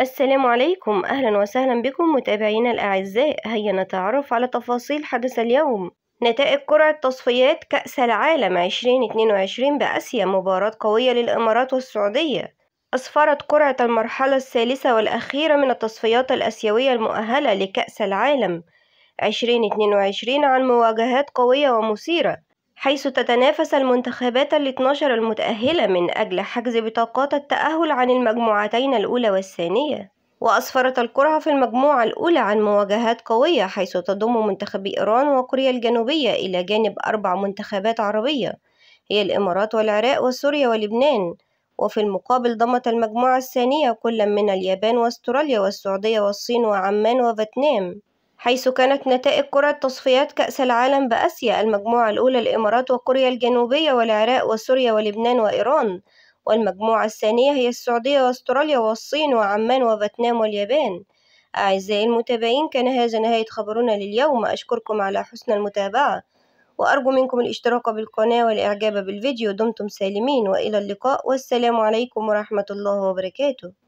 السلام عليكم أهلا وسهلا بكم متابعينا الأعزاء هيا نتعرف على تفاصيل حدث اليوم نتائج قرعة تصفيات كأس العالم 2022 بآسيا مباراة قوية للإمارات والسعودية أسفرت قرعة المرحلة الثالثة والأخيرة من التصفيات الآسيوية المؤهلة لكأس العالم 2022 عن مواجهات قوية ومثيرة حيث تتنافس المنتخبات 12 المتأهلة من أجل حجز بطاقات التأهل عن المجموعتين الأولى والثانية وأسفرت القرعة في المجموعة الأولى عن مواجهات قوية حيث تضم منتخبي إيران وكوريا الجنوبية إلى جانب أربع منتخبات عربية هي الإمارات والعراق وسوريا ولبنان وفي المقابل ضمت المجموعة الثانية كل من اليابان واستراليا والسعودية والصين وعمان وفيتنام حيث كانت نتائج كرة تصفيات كأس العالم بآسيا المجموعة الأولى الإمارات وكوريا الجنوبية والعراق وسوريا ولبنان وإيران والمجموعة الثانية هي السعودية وأستراليا والصين وعمان وفيتنام واليابان أعزائي المتابعين كان هذا نهاية خبرنا لليوم أشكركم على حسن المتابعة وأرجو منكم الاشتراك بالقناة والإعجاب بالفيديو دمتم سالمين وإلى اللقاء والسلام عليكم ورحمة الله وبركاته